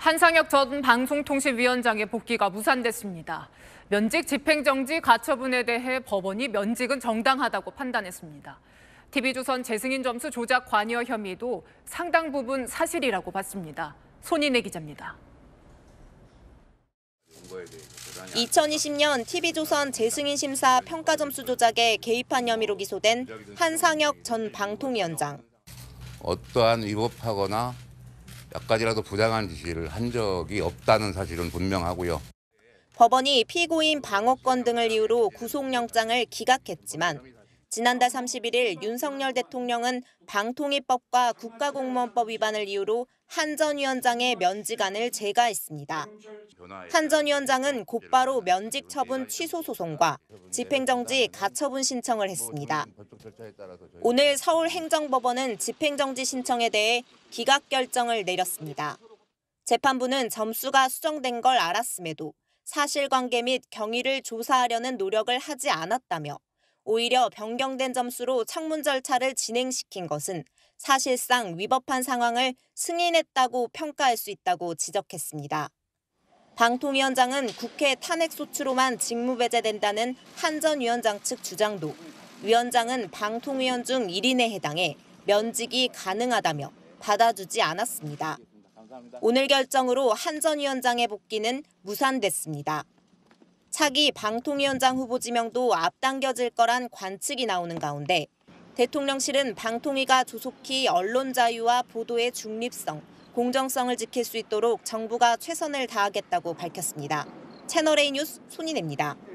한상혁 전 방송통신위원장의 복귀가 무산됐습니다. 면직 집행정지 가처분에 대해 법원이 면직은 정당하다고 판단했습니다. TV조선 재승인 점수 조작 관여 혐의도 상당 부분 사실이라고 봤습니다. 손인혜 기자입니다. 2020년 TV조선 재승인 심사 평가 점수 조작에 개입한 혐의로 기소된 한상혁 전 방통위원장. 어떠한 위법하거나 몇가지라도 부당한 지시를 한 적이 없다는 사실은 분명하고요. 법원이 피고인 방어권 등을 이유로 구속영장을 기각했지만 지난달 31일 윤석열 대통령은 방통위법과 국가공무원법 위반을 이유로 한 전 위원장의 면직안을 제가했습니다. 한 전 위원장은 곧바로 면직 처분 취소 소송과 집행정지 가처분 신청을 했습니다. 오늘 서울행정법원은 집행정지 신청에 대해 기각 결정을 내렸습니다. 재판부는 점수가 수정된 걸 알았음에도 사실관계 및 경위를 조사하려는 노력을 하지 않았다며 오히려 변경된 점수로 창문 절차를 진행시킨 것은 사실상 위법한 상황을 승인했다고 평가할 수 있다고 지적했습니다. 방통위원장은 국회 탄핵소추로만 직무배제된다는 한 전 위원장 측 주장도 위원장은 방통위원 중 1인에 해당해 면직이 가능하다며 받아주지 않았습니다. 오늘 결정으로 한 전 위원장의 복귀는 무산됐습니다. 사기 방통위원장 후보 지명도 앞당겨질 거란 관측이 나오는 가운데 대통령실은 방통위가 조속히 언론 자유와 보도의 중립성, 공정성을 지킬 수 있도록 정부가 최선을 다하겠다고 밝혔습니다. 채널A 뉴스 손인혜입니다.